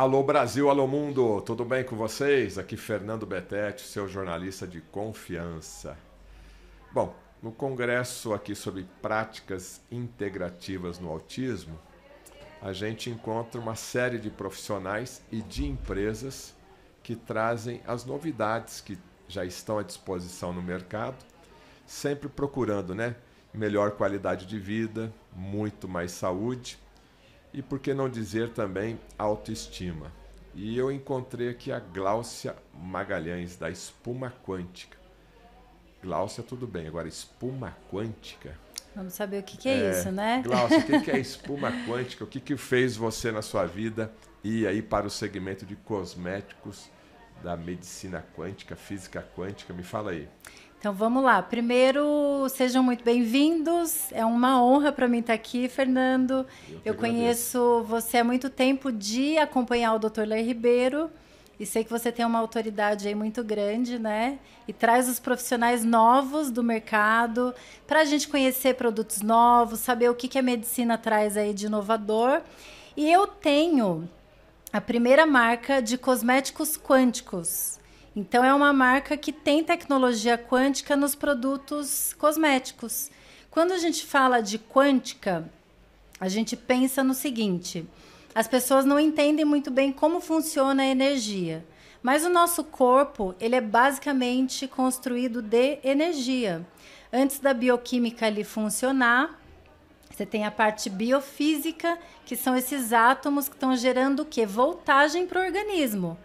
Alô Brasil, alô mundo, tudo bem com vocês? Aqui Fernando Betete, seu jornalista de confiança. Bom, no congresso aqui sobre práticas integrativas no autismo, a gente encontra uma série de profissionais e de empresas que trazem as novidades que já estão à disposição no mercado, sempre procurando, né, melhor qualidade de vida, muito mais saúde e por que não dizer também autoestima. E eu encontrei aqui a Gláucia Magalhães, da Espuma Quântica. Gláucia, tudo bem. Agora, espuma quântica. Vamos saber o que, que é, é, isso, né? Gláucia, o que, que é espuma quântica? O que, que fez você na sua vida e aí para o segmento de cosméticos da medicina quântica, física quântica? Me fala aí. Então vamos lá. Primeiro, sejam muito bem-vindos. É uma honra para mim estar tá aqui, Fernando. Eu, Eu conheço você há muito tempo de acompanhar o Dr. Lei Ribeiro e sei que você tem uma autoridade aí muito grande, né? E traz os profissionais novos do mercado para a gente conhecer produtos novos, saber o que, que a medicina traz aí de inovador. E eu tenho a primeira marca de cosméticos quânticos. Então é uma marca que tem tecnologia quântica nos produtos cosméticos. Quando a gente fala de quântica, a gente pensa no seguinte: as pessoas não entendem muito bem como funciona a energia, mas o nosso corpo ele é basicamente construído de energia. Antes da bioquímica ali funcionar, você tem a parte biofísica, que são esses átomos que estão gerando o que? Voltagem para o organismo.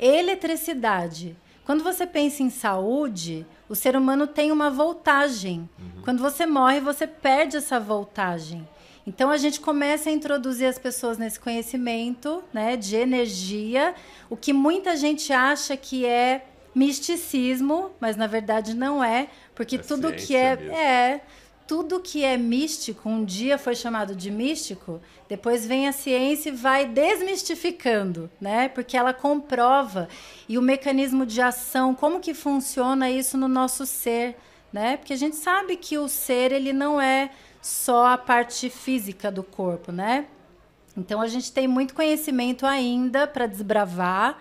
Eletricidade. Quando você pensa em saúde, o ser humano tem uma voltagem. Uhum. Quando você morre, você perde essa voltagem. Então a gente começa a introduzir as pessoas nesse conhecimento, né, de energia, o que muita gente acha que é misticismo, mas na verdade não é, porque é tudo que é, mesmo. é tudo que é místico um dia foi chamado de místico, depois vem a ciência e vai desmistificando, né? Porque ela comprova e o mecanismo de ação, como que funciona isso no nosso ser, né? Porque a gente sabe que o ser ele não é só a parte física do corpo, né? Então a gente tem muito conhecimento ainda para desbravar.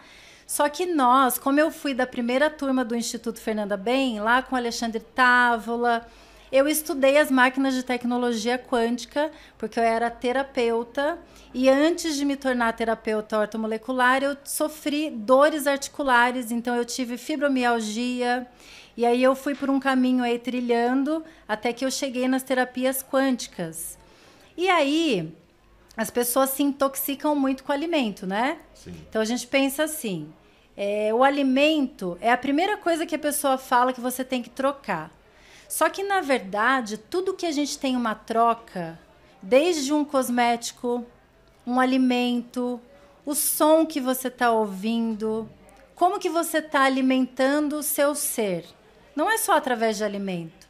Só que nós, como eu fui da primeira turma do Instituto Fernanda Bem, lá com Alexandre Távola, eu estudei as máquinas de tecnologia quântica, porque eu era terapeuta. E antes de me tornar terapeuta ortomolecular, eu sofri dores articulares, então eu tive fibromialgia. E aí eu fui por um caminho aí trilhando até que eu cheguei nas terapias quânticas. E aí as pessoas se intoxicam muito com o alimento, né? Sim. Então a gente pensa assim: é, o alimento é a primeira coisa que a pessoa fala que você tem que trocar. Só que, na verdade, tudo que a gente tem uma troca, desde um cosmético, um alimento, o som que você está ouvindo, como que você está alimentando o seu ser. Não é só através de alimento.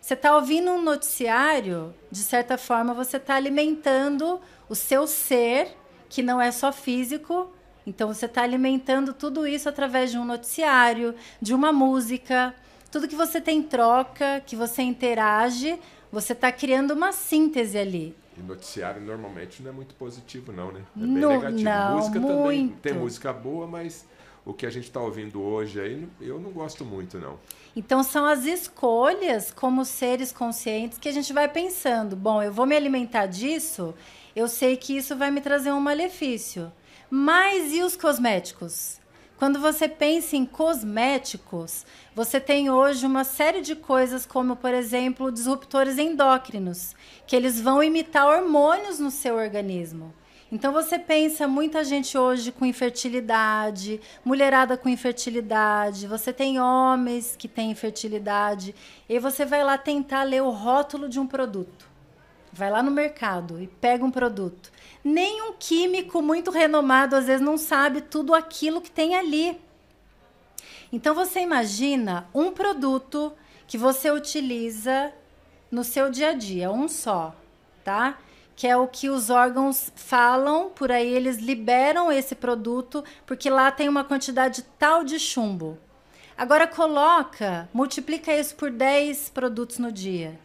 Você está ouvindo um noticiário, de certa forma, você está alimentando o seu ser, que não é só físico. Então, você está alimentando tudo isso através de um noticiário, de uma música, tudo que você tem troca, que você interage, você está criando uma síntese ali. E noticiário normalmente não é muito positivo, não, né? É bem no, negativo. Não, música muito. também tem música boa, mas o que a gente está ouvindo hoje aí, eu não gosto muito, não. Então são as escolhas como seres conscientes que a gente vai pensando. Bom, eu vou me alimentar disso, eu sei que isso vai me trazer um malefício. Mas e os cosméticos? Quando você pensa em cosméticos, você tem hoje uma série de coisas como, por exemplo, disruptores endócrinos, que eles vão imitar hormônios no seu organismo. Então você pensa muita gente hoje com infertilidade, mulherada com infertilidade, você tem homens que têm infertilidade, e você vai lá tentar ler o rótulo de um produto. Vai lá no mercado e pega um produto nenhum químico muito renomado às vezes não sabe tudo aquilo que tem ali. Então você imagina um produto que você utiliza no seu dia a dia, um só, tá? Que é o que os órgãos falam, por aí eles liberam esse produto, porque lá tem uma quantidade tal de chumbo. Agora coloca, multiplica isso por 10 produtos no dia.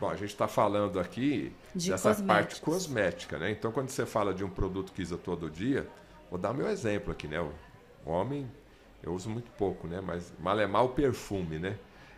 Bom, a gente está falando aqui de dessa cosméticos. parte cosmética, né? Então, quando você fala de um produto que usa todo dia, vou dar meu exemplo aqui, né? O homem, eu uso muito pouco, né? Mas mal o é perfume, né?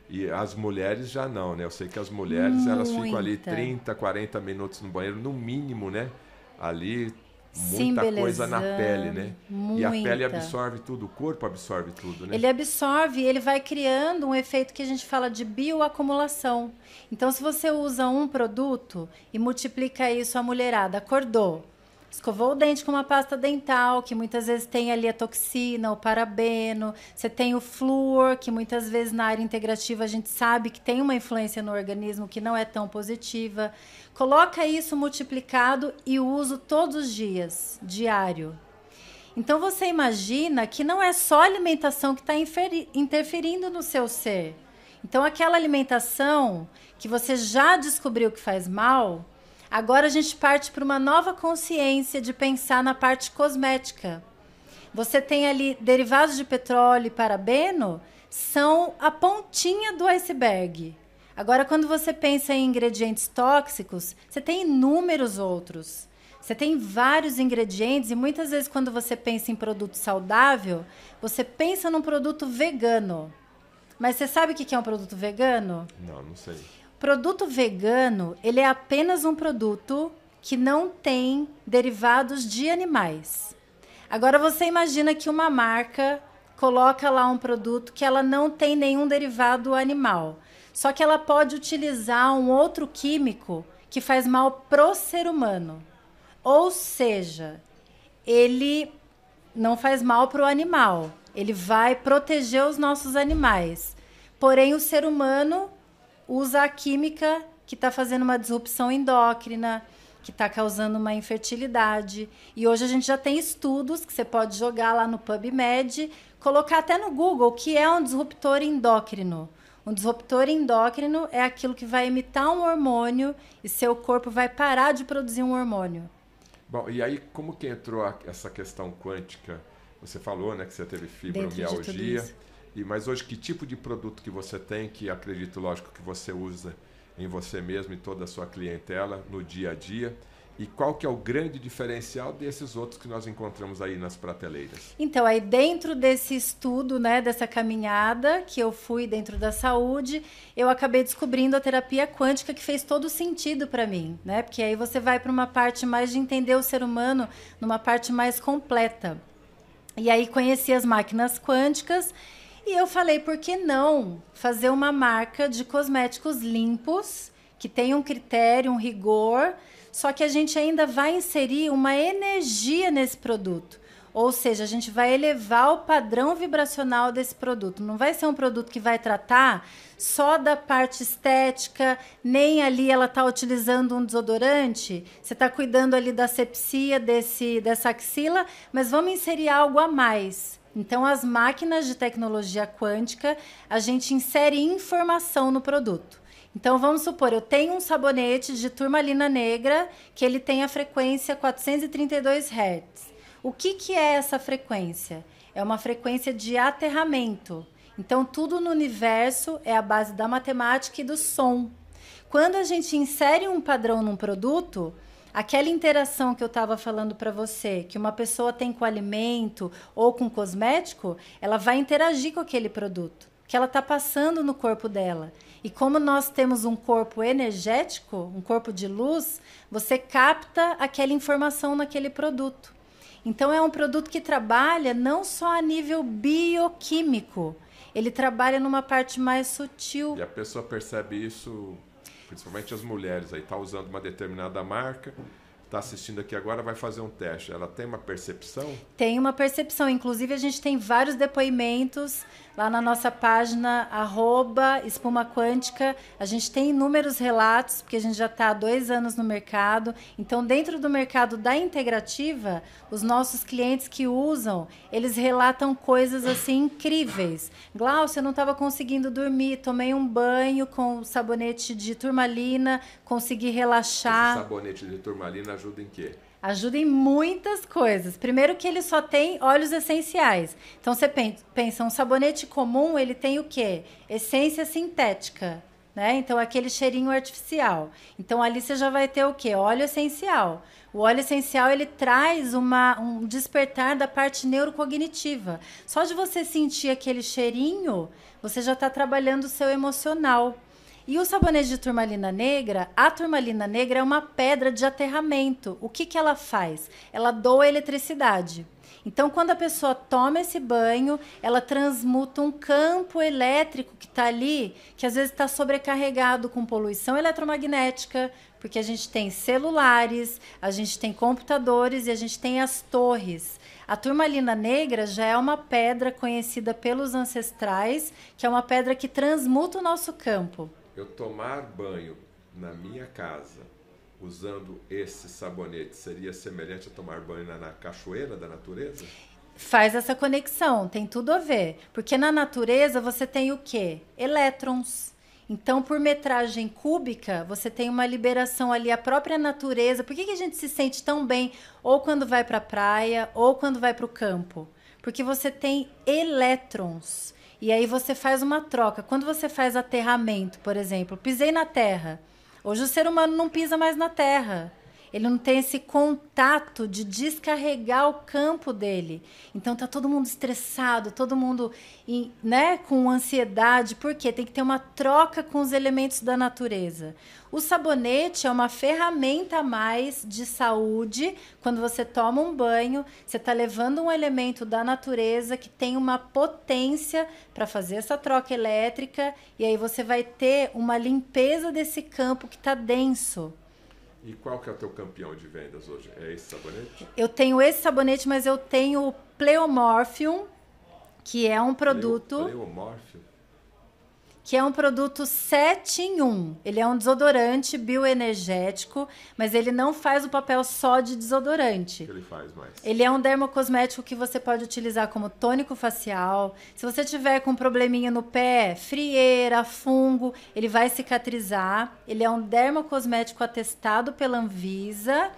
E as mulheres já não, né? Eu sei que as mulheres, Muita. elas ficam ali 30, 40 minutos no banheiro, no mínimo, né? Ali muita coisa na pele, né? Muita. E a pele absorve tudo, o corpo absorve tudo, né? Ele absorve, ele vai criando um efeito que a gente fala de bioacumulação. Então, se você usa um produto e multiplica isso a mulherada, acordou, escovou o dente com uma pasta dental, que muitas vezes tem ali a toxina, o parabeno, você tem o flúor, que muitas vezes na área integrativa a gente sabe que tem uma influência no organismo que não é tão positiva. Coloca isso multiplicado e uso todos os dias, diário. Então você imagina que não é só a alimentação que está interferindo no seu ser. Então aquela alimentação que você já descobriu que faz mal, Agora a gente parte para uma nova consciência de pensar na parte cosmética. Você tem ali derivados de petróleo e parabeno, são a pontinha do iceberg. Agora, quando você pensa em ingredientes tóxicos, você tem inúmeros outros. Você tem vários ingredientes e muitas vezes quando você pensa em produto saudável, você pensa num produto vegano. Mas você sabe o que é um produto vegano? Não, não sei. Produto vegano, ele é apenas um produto que não tem derivados de animais. Agora você imagina que uma marca coloca lá um produto que ela não tem nenhum derivado animal. Só que ela pode utilizar um outro químico que faz mal pro ser humano. Ou seja, ele não faz mal pro animal, ele vai proteger os nossos animais. Porém, o ser humano usa a química que está fazendo uma disrupção endócrina, que está causando uma infertilidade. E hoje a gente já tem estudos que você pode jogar lá no PubMed, colocar até no Google o que é um disruptor endócrino. Um disruptor endócrino é aquilo que vai imitar um hormônio e seu corpo vai parar de produzir um hormônio. Bom, e aí como que entrou a, essa questão quântica? Você falou, né, que você teve fibromialgia. E mas hoje que tipo de produto que você tem que acredito lógico que você usa em você mesmo e toda a sua clientela no dia a dia? E qual que é o grande diferencial desses outros que nós encontramos aí nas prateleiras? Então, aí dentro desse estudo, né, dessa caminhada que eu fui dentro da saúde, eu acabei descobrindo a terapia quântica que fez todo sentido para mim, né? Porque aí você vai para uma parte mais de entender o ser humano, numa parte mais completa. E aí conheci as máquinas quânticas e eu falei, por que não fazer uma marca de cosméticos limpos, que tem um critério, um rigor, só que a gente ainda vai inserir uma energia nesse produto. Ou seja, a gente vai elevar o padrão vibracional desse produto. Não vai ser um produto que vai tratar só da parte estética, nem ali ela está utilizando um desodorante. Você está cuidando ali da sepsia desse, dessa axila, mas vamos inserir algo a mais então, as máquinas de tecnologia quântica, a gente insere informação no produto. Então, vamos supor, eu tenho um sabonete de turmalina negra que ele tem a frequência 432 Hz. O que, que é essa frequência? É uma frequência de aterramento. Então, tudo no universo é a base da matemática e do som. Quando a gente insere um padrão num produto, aquela interação que eu estava falando para você, que uma pessoa tem com alimento ou com cosmético, ela vai interagir com aquele produto que ela está passando no corpo dela. E como nós temos um corpo energético, um corpo de luz, você capta aquela informação naquele produto. Então, é um produto que trabalha não só a nível bioquímico, ele trabalha numa parte mais sutil. E a pessoa percebe isso principalmente as mulheres aí, tá usando uma determinada marca, está assistindo aqui agora vai fazer um teste, ela tem uma percepção? Tem uma percepção. Inclusive, a gente tem vários depoimentos lá na nossa página, arroba espuma quântica. A gente tem inúmeros relatos, porque a gente já está há dois anos no mercado. Então, dentro do mercado da integrativa, os nossos clientes que usam, eles relatam coisas assim incríveis. Glaucio, eu não estava conseguindo dormir, tomei um banho com sabonete de turmalina, consegui relaxar. Esse sabonete de turmalina ajuda em quê? Ajuda em muitas coisas. Primeiro que ele só tem óleos essenciais. Então você pensa, um sabonete comum, ele tem o quê? Essência sintética, né? Então aquele cheirinho artificial. Então ali você já vai ter o quê? Óleo essencial. O óleo essencial ele traz uma, um despertar da parte neurocognitiva. Só de você sentir aquele cheirinho, você já está trabalhando o seu emocional. E o sabonete de turmalina negra, a turmalina negra é uma pedra de aterramento. O que, que ela faz? Ela doa eletricidade. Então, quando a pessoa toma esse banho, ela transmuta um campo elétrico que está ali, que às vezes está sobrecarregado com poluição eletromagnética, porque a gente tem celulares, a gente tem computadores e a gente tem as torres. A turmalina negra já é uma pedra conhecida pelos ancestrais, que é uma pedra que transmuta o nosso campo eu tomar banho na minha casa usando esse sabonete seria semelhante a tomar banho na, na cachoeira da natureza? Faz essa conexão, tem tudo a ver. Porque na natureza você tem o quê? Elétrons. Então, por metragem cúbica, você tem uma liberação ali, a própria natureza. Por que, que a gente se sente tão bem ou quando vai para a praia ou quando vai para o campo? Porque você tem elétrons. E aí você faz uma troca. Quando você faz aterramento, por exemplo, pisei na terra. Hoje o ser humano não pisa mais na terra ele não tem esse contato de descarregar o campo dele. Então tá todo mundo estressado, todo mundo em, né, com ansiedade, porque tem que ter uma troca com os elementos da natureza. O sabonete é uma ferramenta a mais de saúde. Quando você toma um banho, você está levando um elemento da natureza que tem uma potência para fazer essa troca elétrica, e aí você vai ter uma limpeza desse campo que está denso. E qual que é o teu campeão de vendas hoje? É esse sabonete? Eu tenho esse sabonete, mas eu tenho o Pleomorphium, que é um produto... Pleomorphium? que é um produto 7 em 1. Ele é um desodorante bioenergético, mas ele não faz o papel só de desodorante. Ele faz mais. Ele é um dermocosmético que você pode utilizar como tônico facial. Se você tiver com um probleminha no pé, frieira, fungo, ele vai cicatrizar. Ele é um dermocosmético atestado pela Anvisa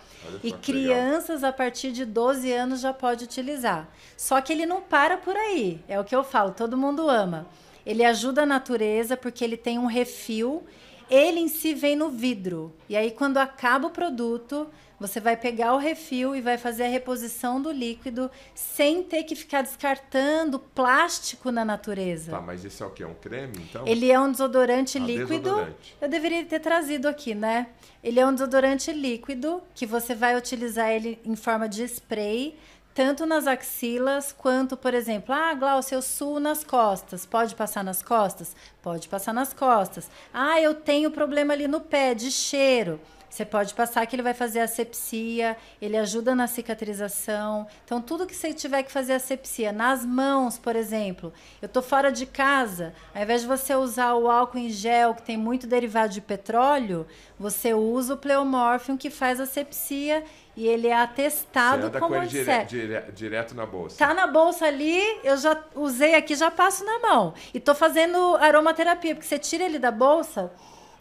e crianças legal. a partir de 12 anos já pode utilizar. Só que ele não para por aí. É o que eu falo, todo mundo ama. Ele ajuda a natureza porque ele tem um refil. Ele em si vem no vidro. E aí, quando acaba o produto, você vai pegar o refil e vai fazer a reposição do líquido sem ter que ficar descartando plástico na natureza. Tá, mas esse é o que? É um creme, então? Ele é um desodorante ah, líquido. Desodorante. Eu deveria ter trazido aqui, né? Ele é um desodorante líquido que você vai utilizar ele em forma de spray tanto nas axilas quanto, por exemplo, ah, Glaucia, eu suo nas costas. Pode passar nas costas? Pode passar nas costas. Ah, eu tenho problema ali no pé de cheiro. Você pode passar que ele vai fazer asepsia, ele ajuda na cicatrização. Então, tudo que você tiver que fazer asepsia, nas mãos, por exemplo, eu tô fora de casa, ao invés de você usar o álcool em gel, que tem muito derivado de petróleo, você usa o pleomórfio que faz asepsia e ele é atestado você anda como com ele dire, dire, direto na bolsa. Tá na bolsa ali, eu já usei aqui, já passo na mão. E tô fazendo aromaterapia, porque você tira ele da bolsa,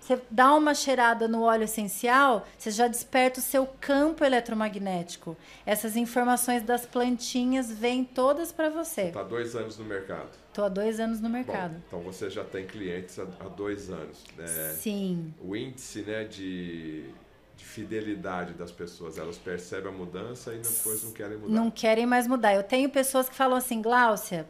você dá uma cheirada no óleo essencial, você já desperta o seu campo eletromagnético. Essas informações das plantinhas vêm todas para você. Está dois anos no mercado. Estou há dois anos no mercado. Bom, então você já tem clientes há, há dois anos. Né? Sim. O índice né, de, de fidelidade das pessoas. Elas percebem a mudança e depois não querem mudar. Não querem mais mudar. Eu tenho pessoas que falam assim, Gláucia,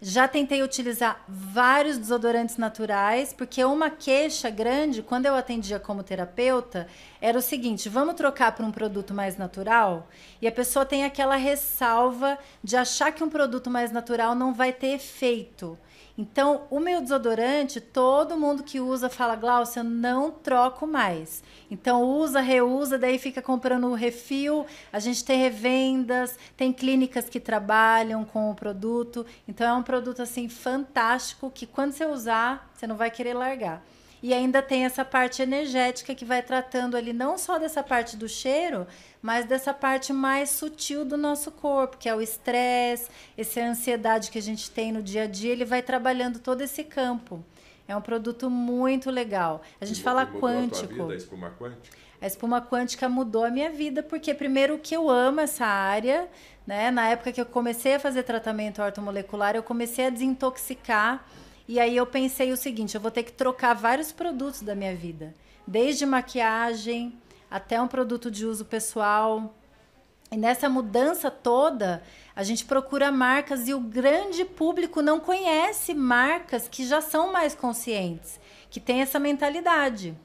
já tentei utilizar vários desodorantes naturais, porque uma queixa grande quando eu atendia como terapeuta era o seguinte: vamos trocar para um produto mais natural? E a pessoa tem aquela ressalva de achar que um produto mais natural não vai ter efeito. Então, o meu desodorante, todo mundo que usa fala, Glaucia, eu não troco mais. Então, usa, reusa, daí fica comprando o refil. A gente tem revendas, tem clínicas que trabalham com o produto. Então, é um produto assim fantástico que quando você usar, você não vai querer largar. E ainda tem essa parte energética que vai tratando ali não só dessa parte do cheiro, mas dessa parte mais sutil do nosso corpo, que é o estresse, essa ansiedade que a gente tem no dia a dia, ele vai trabalhando todo esse campo. É um produto muito legal. A gente fala mudou quântico. A, vida, a espuma quântica? A espuma quântica mudou a minha vida, porque primeiro que eu amo essa área, né? Na época que eu comecei a fazer tratamento ortomolecular, eu comecei a desintoxicar. E aí eu pensei o seguinte, eu vou ter que trocar vários produtos da minha vida. Desde maquiagem até um produto de uso pessoal, e nessa mudança toda, a gente procura marcas e o grande público não conhece marcas que já são mais conscientes, que têm essa mentalidade.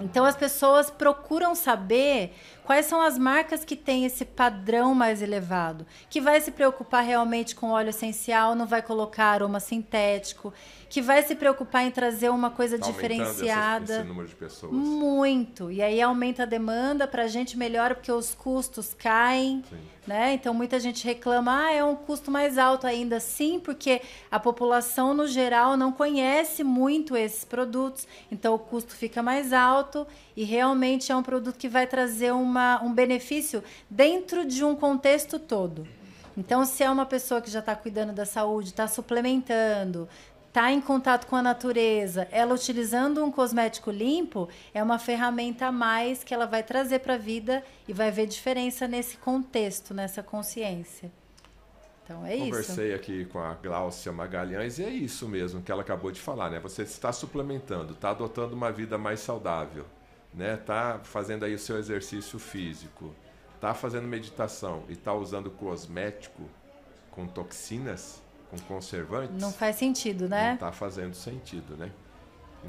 Então as pessoas procuram saber quais são as marcas que têm esse padrão mais elevado, que vai se preocupar realmente com óleo essencial, não vai colocar aroma sintético, que vai se preocupar em trazer uma coisa tá diferenciada. esse número de pessoas. Muito. E aí aumenta a demanda, para a gente melhora porque os custos caem. Sim. Né? Então muita gente reclama, ah, é um custo mais alto ainda, sim, porque a população no geral não conhece muito esses produtos, então o custo fica mais alto e realmente é um produto que vai trazer uma, um benefício dentro de um contexto todo. Então, se é uma pessoa que já está cuidando da saúde, está suplementando, está em contato com a natureza, ela utilizando um cosmético limpo, é uma ferramenta a mais que ela vai trazer para a vida e vai ver diferença nesse contexto, nessa consciência. Então é Conversei isso. Conversei aqui com a Gláucia Magalhães e é isso mesmo que ela acabou de falar, né? Você está suplementando, está adotando uma vida mais saudável, né? Está fazendo aí o seu exercício físico, está fazendo meditação e está usando cosmético com toxinas com conservantes. Não faz sentido, né? Não está fazendo sentido, né?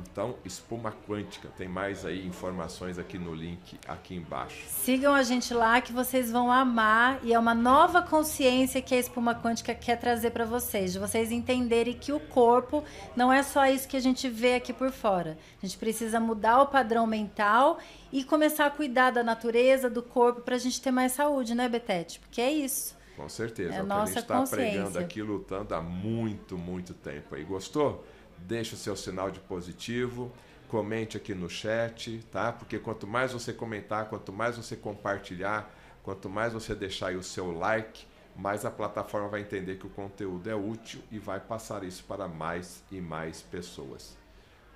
Então, espuma quântica, tem mais aí informações aqui no link aqui embaixo. Sigam a gente lá que vocês vão amar e é uma nova consciência que a espuma quântica quer trazer para vocês, de vocês entenderem que o corpo não é só isso que a gente vê aqui por fora. A gente precisa mudar o padrão mental e começar a cuidar da natureza, do corpo para a gente ter mais saúde, né, Betete? Porque é isso. Com certeza. É, é, o que a gente está pregando aqui, lutando há muito, muito tempo. aí. gostou? Deixe o seu sinal de positivo, comente aqui no chat, tá? Porque quanto mais você comentar, quanto mais você compartilhar, quanto mais você deixar aí o seu like, mais a plataforma vai entender que o conteúdo é útil e vai passar isso para mais e mais pessoas.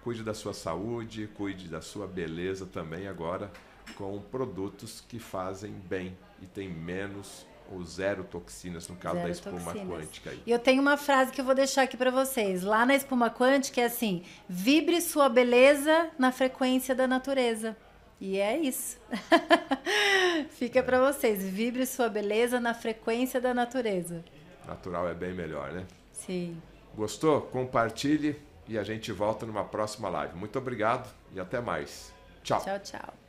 Cuide da sua saúde, cuide da sua beleza também agora com produtos que fazem bem e tem menos ou zero toxinas no caso zero da espuma toxinas. quântica. Aí. Eu tenho uma frase que eu vou deixar aqui para vocês. Lá na espuma quântica é assim: vibre sua beleza na frequência da natureza. E é isso. Fica para vocês. Vibre sua beleza na frequência da natureza. Natural é bem melhor, né? Sim. Gostou? Compartilhe e a gente volta numa próxima live. Muito obrigado e até mais. Tchau. Tchau, tchau.